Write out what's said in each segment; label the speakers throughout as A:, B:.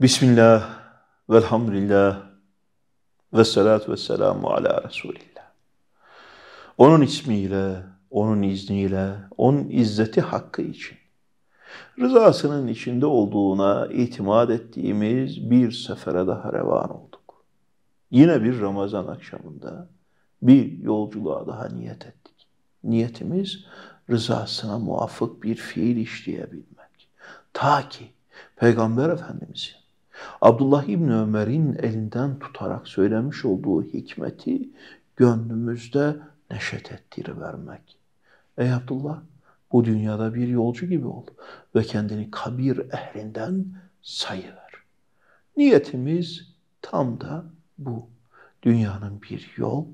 A: Bismillah, velhamdülillah, ve salat ve selamu ala Resulillah. Onun ismiyle, onun izniyle, onun izzeti hakkı için, rızasının içinde olduğuna itimat ettiğimiz bir sefere daha revan olduk. Yine bir Ramazan akşamında bir yolculuğa daha niyet ettik. Niyetimiz rızasına muvafık bir fiil işleyebilmek. Ta ki Peygamber Efendimizin Abdullah İbni Ömer'in elinden tutarak söylemiş olduğu hikmeti gönlümüzde neşet ettirivermek. Ey Abdullah bu dünyada bir yolcu gibi ol ve kendini kabir ehlinden sayıver. Niyetimiz tam da bu. Dünyanın bir yol,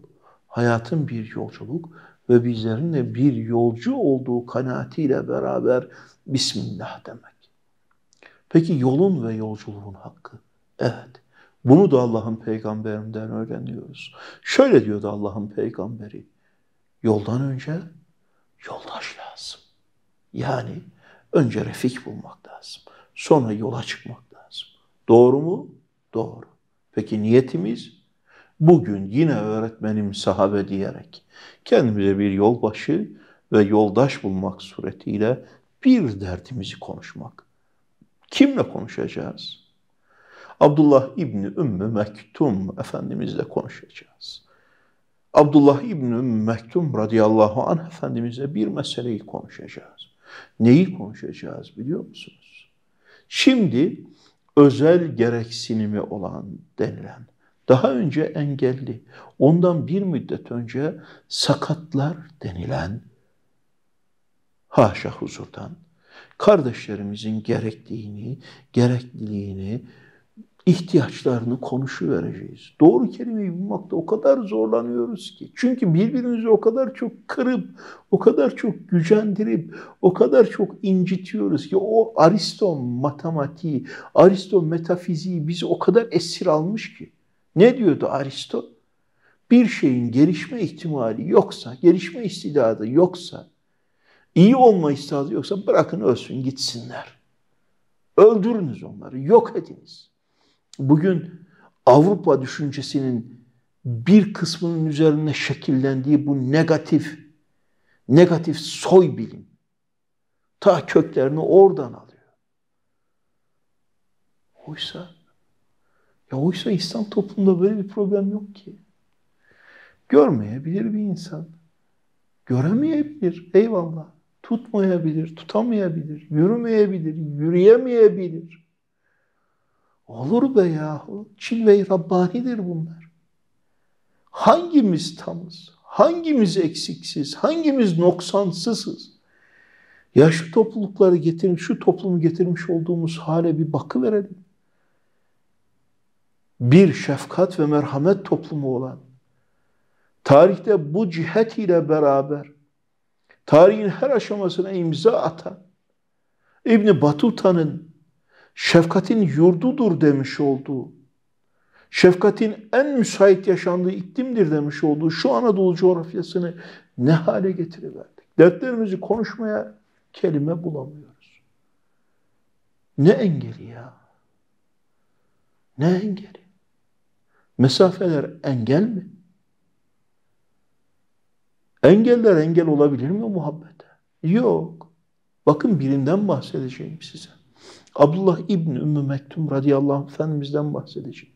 A: hayatın bir yolculuk ve bizlerin de bir yolcu olduğu kanaatiyle beraber Bismillah demek. Peki yolun ve yolculuğun hakkı? Evet. Bunu da Allah'ın peygamberinden öğreniyoruz. Şöyle diyordu Allah'ın peygamberi. Yoldan önce yoldaş lazım. Yani önce refik bulmak lazım. Sonra yola çıkmak lazım. Doğru mu? Doğru. Peki niyetimiz? Bugün yine öğretmenim sahabe diyerek kendimize bir yolbaşı ve yoldaş bulmak suretiyle bir derdimizi konuşmak. Kimle konuşacağız? Abdullah İbni Ümmü Mektum Efendimizle konuşacağız. Abdullah İbni Ümmü Mektum radıyallahu anh Efendimizle bir meseleyi konuşacağız. Neyi konuşacağız biliyor musunuz? Şimdi özel gereksinimi olan denilen, daha önce engelli, ondan bir müddet önce sakatlar denilen, haşa huzurdan, Kardeşlerimizin gerektiğini, gerekliliğini, ihtiyaçlarını konuşu vereceğiz. Doğru kelimeyi bulmakta o kadar zorlanıyoruz ki. Çünkü birbirimizi o kadar çok kırıp, o kadar çok gücendirip, o kadar çok incitiyoruz ki o Ariston matematiği, Ariston metafiziği bizi o kadar esir almış ki. Ne diyordu Ariston? Bir şeyin gelişme ihtimali yoksa, gelişme istidadı yoksa İyi olma istihadı yoksa bırakın ölsün gitsinler. Öldürünüz onları, yok ediniz. Bugün Avrupa düşüncesinin bir kısmının üzerine şekillendiği bu negatif, negatif soy bilim ta köklerini oradan alıyor. Oysa ya oysa İslam toplumunda böyle bir problem yok ki. Görmeyebilir bir insan. Göremeyebilir. Eyvallah tutmayabilir, tutamayabilir, yürümeyebilir, yürüyemeyebilir. Olur be yahu. Çilve-i Rabbani'dir bunlar. Hangimiz tamız? Hangimiz eksiksiz? Hangimiz noksansızız? Ya şu toplulukları getirin, şu toplumu getirmiş olduğumuz hale bir bakı verelim. Bir şefkat ve merhamet toplumu olan, tarihte bu cihet ile beraber tarihin her aşamasına imza atan, İbni Batuta'nın şefkatin yurdudur demiş olduğu, şefkatin en müsait yaşandığı iklimdir demiş olduğu şu Anadolu coğrafyasını ne hale getiriverdik? Dertlerimizi konuşmaya kelime bulamıyoruz. Ne engeli ya? Ne engeli? Mesafeler engel mi? Engeller engel olabilir mi muhabbete? Yok. Bakın birinden bahsedeceğim size. Abdullah İbni Ümmü Mektum radıyallahu anh Efendimiz'den bahsedeceğim.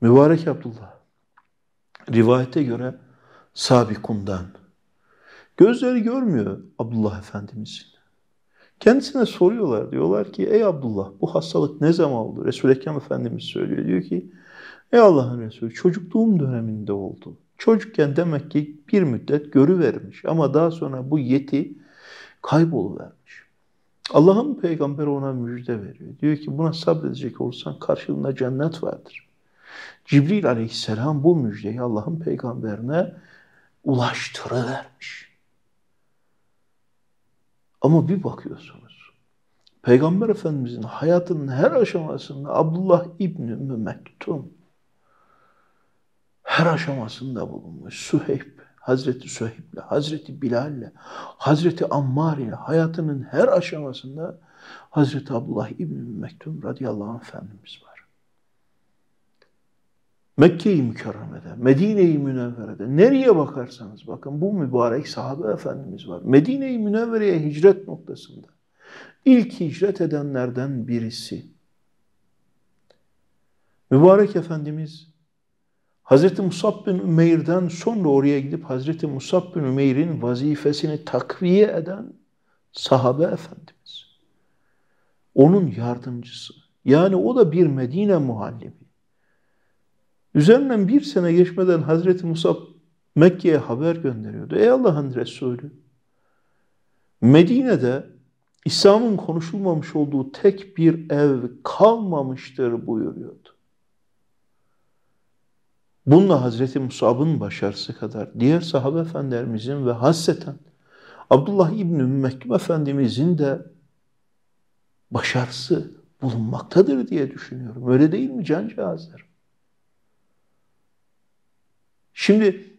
A: Mübarek Abdullah. Rivayete göre Sabikun'dan. Gözleri görmüyor Abdullah Efendimiz'in. Kendisine soruyorlar. Diyorlar ki ey Abdullah bu hastalık ne zaman oldu? Resul-i Ekrem Efendimiz söylüyor. Diyor ki Ey Allah'ın Resulü çocukluğum döneminde oldu. Çocukken demek ki bir müddet görü vermiş ama daha sonra bu yeti kayboluvermiş. Allah'ın peygamberi ona müjde veriyor. Diyor ki buna sabredecek olursan karşılığında cennet vardır. Cibril aleyhisselam bu müjdeyi Allah'ın peygamberine ulaştırıvermiş. Ama bir bakıyorsunuz. Peygamber Efendimizin hayatının her aşamasında Abdullah İbni Mektum her aşamasında bulunmuş. Süheyb, Hazreti Süheyb'le, Hazreti Bilal'le, Hazreti Ammar ile hayatının her aşamasında Hazreti Abdullah İbni Mektum radıyallahu anh Efendimiz var. Mekke-i Mükerreme'de, Medine-i Münevvere'de nereye bakarsanız bakın bu mübarek sahabe efendimiz var. Medine-i Münevvere'ye hicret noktasında ilk hicret edenlerden birisi. Mübarek efendimiz Hazreti Musab bin Ümeyr'den sonra oraya gidip Hazreti Musab bin Ümeyr'in vazifesini takviye eden sahabe efendimiz. Onun yardımcısı. Yani o da bir Medine muhallebi. Üzerinden bir sene geçmeden Hazreti Musab Mekke'ye haber gönderiyordu. Ey Allah'ın Resulü! Medine'de İslam'ın konuşulmamış olduğu tek bir ev kalmamıştır buyuruyordu. Bununla Hazreti Musab'ın başarısı kadar diğer sahabe efendilerimizin ve hasreten Abdullah İbni Mekkim Efendimizin de başarısı bulunmaktadır diye düşünüyorum. Öyle değil mi cancağızlar? Şimdi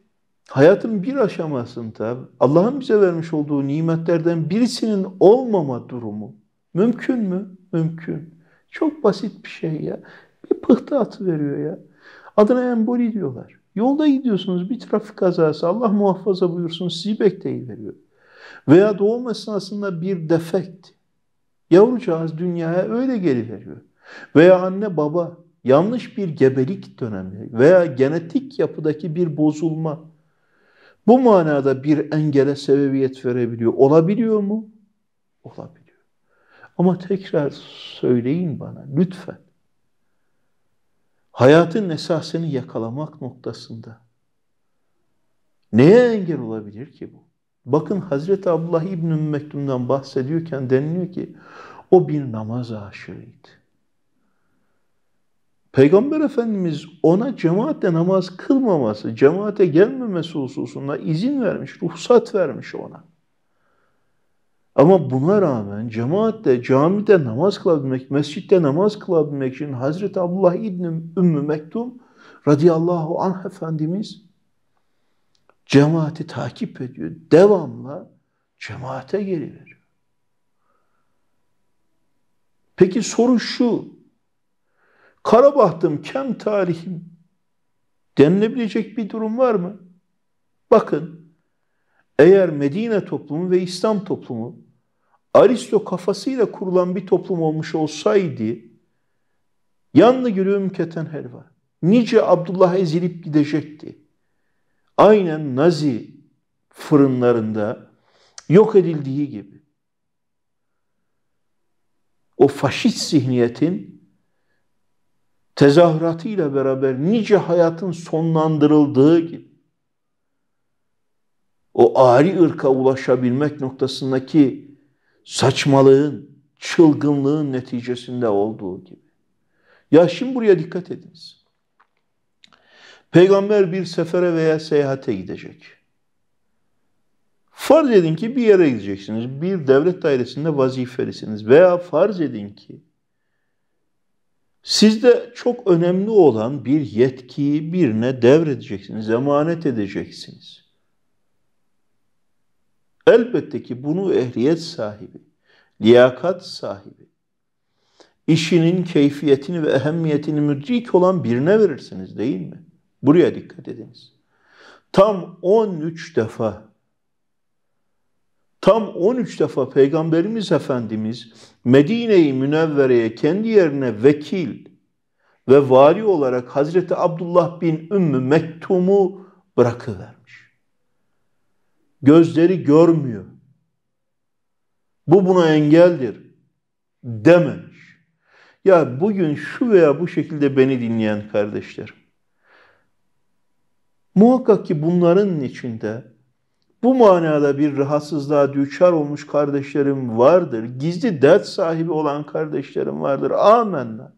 A: hayatın bir aşamasında Allah'ın bize vermiş olduğu nimetlerden birisinin olmama durumu mümkün mü? Mümkün. Çok basit bir şey ya. Bir pıhtı atı veriyor ya. Adına emboli diyorlar. Yolda gidiyorsunuz bir trafik kazası Allah muhafaza buyursun sizi bekleyiveriyor. Veya doğum esnasında bir defekt. Yavrucağız dünyaya öyle geliveriyor. Veya anne baba yanlış bir gebelik dönemi veya genetik yapıdaki bir bozulma. Bu manada bir engele sebebiyet verebiliyor. Olabiliyor mu? Olabiliyor. Ama tekrar söyleyin bana lütfen hayatın esasını yakalamak noktasında neye engel olabilir ki bu? Bakın Hazreti Abdullah İbn-i Mektum'dan bahsediyorken deniliyor ki o bir namaz aşığıydı. Peygamber Efendimiz ona cemaatle namaz kılmaması, cemaate gelmemesi hususunda izin vermiş, ruhsat vermiş ona. Ama buna rağmen cemaatte, camide namaz kılabilmek, mescitte namaz kılabilmek için Hazreti Abdullah İbni Ümmü Mektum radıyallahu anh Efendimiz cemaati takip ediyor. Devamla cemaate geri veriyor. Peki soru şu, kara kem tarihim denilebilecek bir durum var mı? Bakın, eğer Medine toplumu ve İslam toplumu Aristo kafasıyla kurulan bir toplum olmuş olsaydı yanlı gülüm keten helva. Nice Abdullah ezilip gidecekti. Aynen Nazi fırınlarında yok edildiği gibi. O faşist zihniyetin tezahüratıyla beraber nice hayatın sonlandırıldığı gibi o ari ırka ulaşabilmek noktasındaki saçmalığın, çılgınlığın neticesinde olduğu gibi. Ya şimdi buraya dikkat ediniz. Peygamber bir sefere veya seyahate gidecek. Farz edin ki bir yere gideceksiniz. Bir devlet dairesinde vazifelisiniz. Veya farz edin ki sizde çok önemli olan bir yetkiyi birine devredeceksiniz, emanet edeceksiniz. Elbette ki bunu ehliyet sahibi, liyakat sahibi, işinin keyfiyetini ve ehemmiyetini müdrik olan birine verirsiniz değil mi? Buraya dikkat ediniz. Tam 13 defa tam 13 defa Peygamberimiz Efendimiz Medine-i Münevvere'ye kendi yerine vekil ve vali olarak Hazreti Abdullah bin Ümmü Mektum'u bırakıvermiş. Gözleri görmüyor. Bu buna engeldir dememiş. Ya bugün şu veya bu şekilde beni dinleyen kardeşler. Muhakkak ki bunların içinde bu manada bir rahatsızlığa düçar olmuş kardeşlerim vardır. Gizli dert sahibi olan kardeşlerim vardır. Amenna.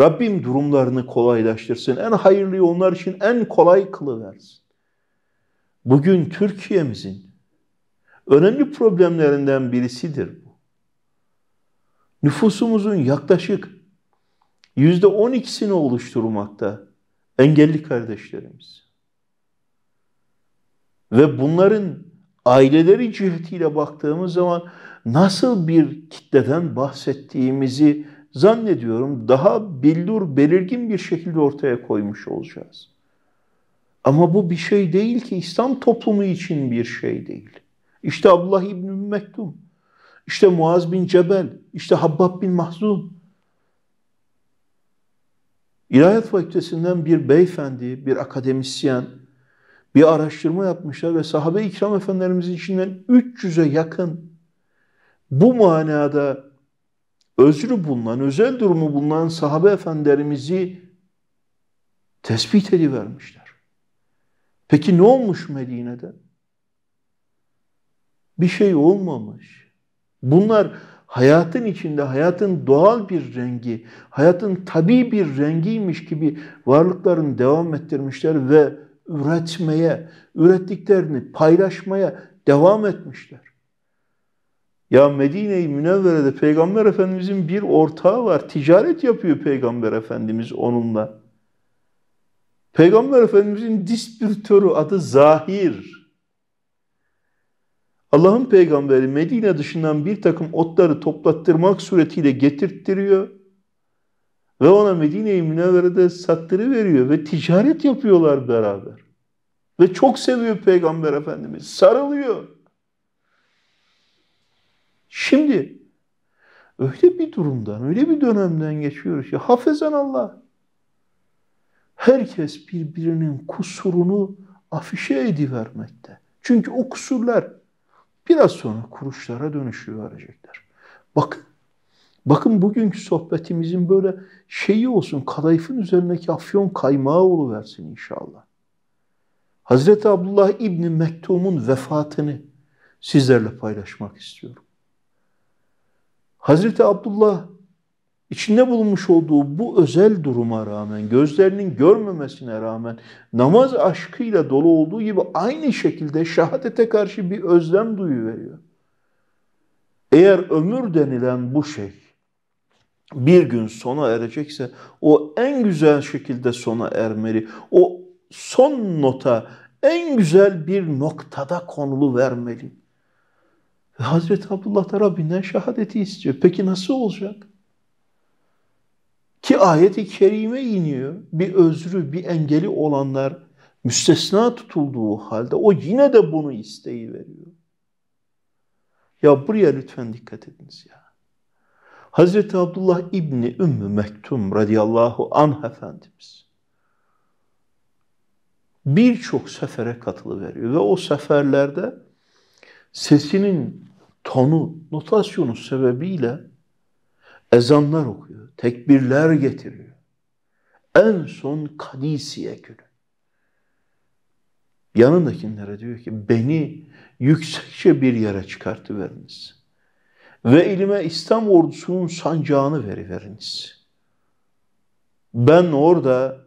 A: Rabbim durumlarını kolaylaştırsın. En hayırlıyı onlar için en kolay kılıversin. Bugün Türkiye'mizin önemli problemlerinden birisidir bu. Nüfusumuzun yaklaşık yüzde on ikisini oluşturmakta engelli kardeşlerimiz. Ve bunların aileleri cihetiyle baktığımız zaman nasıl bir kitleden bahsettiğimizi zannediyorum daha billur belirgin bir şekilde ortaya koymuş olacağız. Ama bu bir şey değil ki İslam toplumu için bir şey değil. İşte Abdullah İbni Mektum, işte Muaz bin Cebel, işte Habbab bin Mahzun. İlahiyat Fakültesinden bir beyefendi, bir akademisyen bir araştırma yapmışlar ve sahabe ikram efendilerimizin içinden 300'e yakın bu manada özrü bulunan, özel durumu bulunan sahabe efendilerimizi tespit edivermişler. Peki ne olmuş Medine'de? Bir şey olmamış. Bunlar hayatın içinde hayatın doğal bir rengi, hayatın tabi bir rengiymiş gibi varlıklarını devam ettirmişler ve üretmeye, ürettiklerini paylaşmaya devam etmişler. Ya Medine-i Münevvere'de Peygamber Efendimiz'in bir ortağı var. Ticaret yapıyor Peygamber Efendimiz onunla. Peygamber Efendimizin distribütörü adı Zahir. Allah'ın peygamberi Medine dışından bir takım otları toplattırmak suretiyle getirttiriyor. Ve ona Medine-i Münevvere'de sattırıveriyor ve ticaret yapıyorlar beraber. Ve çok seviyor Peygamber Efendimiz. Sarılıyor. Şimdi öyle bir durumdan, öyle bir dönemden geçiyoruz ya hafızan Allah herkes birbirinin kusurunu afişe edivermekte. Çünkü o kusurlar biraz sonra kuruşlara dönüşüyor verecekler. Bakın, bakın bugünkü sohbetimizin böyle şeyi olsun, kadayıfın üzerindeki afyon kaymağı oluversin inşallah. Hazreti Abdullah İbni Mektum'un vefatını sizlerle paylaşmak istiyorum. Hazreti Abdullah İçinde bulunmuş olduğu bu özel duruma rağmen, gözlerinin görmemesine rağmen namaz aşkıyla dolu olduğu gibi aynı şekilde şehadete karşı bir özlem duyu Eğer ömür denilen bu şey bir gün sona erecekse o en güzel şekilde sona ermeli. O son nota en güzel bir noktada konulu vermeli. Hazreti Abdullah da Rabbinden şehadeti istiyor. Peki nasıl olacak? Ki ayeti kerime iniyor. Bir özrü, bir engeli olanlar müstesna tutulduğu halde o yine de bunu isteği veriyor. Ya buraya lütfen dikkat ediniz ya. Hazreti Abdullah İbni Ümmü Mektum radıyallahu anh efendimiz birçok sefere katılıveriyor ve o seferlerde sesinin tonu, notasyonu sebebiyle ezanlar okuyor tekbirler getiriyor. En son Kadisiye günü. Yanındakilere diyor ki beni yüksekçe bir yere çıkartıveriniz. Ve ilime İslam ordusunun sancağını veriveriniz. Ben orada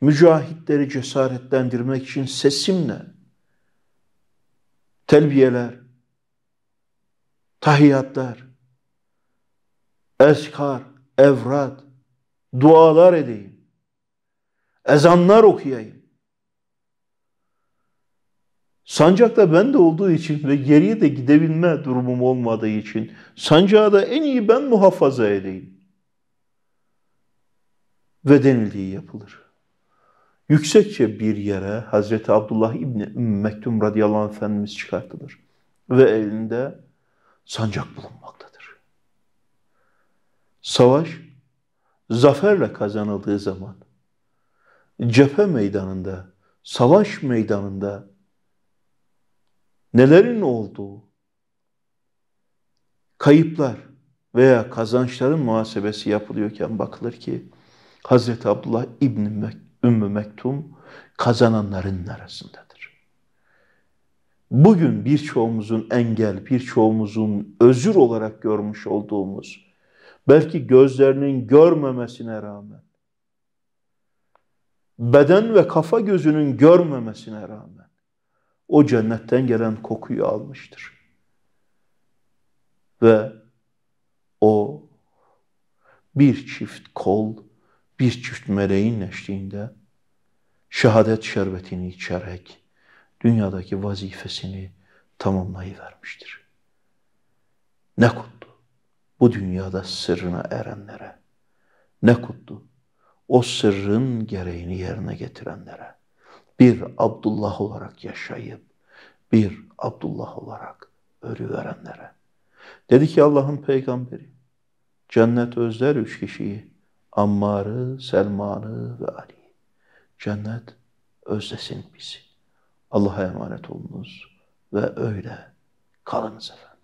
A: mücahitleri cesaretlendirmek için sesimle telbiyeler, tahiyatlar, eskar, evrat, dualar edeyim, ezanlar okuyayım. Sancak'ta ben de olduğu için ve geriye de gidebilme durumum olmadığı için sancağı da en iyi ben muhafaza edeyim. Ve denildiği yapılır. Yüksekçe bir yere Hazreti Abdullah İbni Ümmü Mektum radıyallahu anh Efendimiz çıkartılır. Ve elinde sancak bulunmak. Savaş zaferle kazanıldığı zaman cephe meydanında, savaş meydanında nelerin olduğu kayıplar veya kazançların muhasebesi yapılıyorken bakılır ki Hazreti Abdullah İbni Mek Ümmü Mektum kazananların arasındadır. Bugün birçoğumuzun engel, birçoğumuzun özür olarak görmüş olduğumuz belki gözlerinin görmemesine rağmen, beden ve kafa gözünün görmemesine rağmen o cennetten gelen kokuyu almıştır. Ve o bir çift kol, bir çift meleğin eşliğinde şehadet şerbetini içerek dünyadaki vazifesini tamamlayıvermiştir. Ne kutlu bu dünyada sırrına erenlere. Ne kutlu o sırrın gereğini yerine getirenlere. Bir Abdullah olarak yaşayıp bir Abdullah olarak ölüverenlere. Dedi ki Allah'ın peygamberi cennet özler üç kişiyi Ammar'ı, Selman'ı ve Ali'yi. Cennet özlesin bizi. Allah'a emanet olunuz ve öyle kalınız efendim.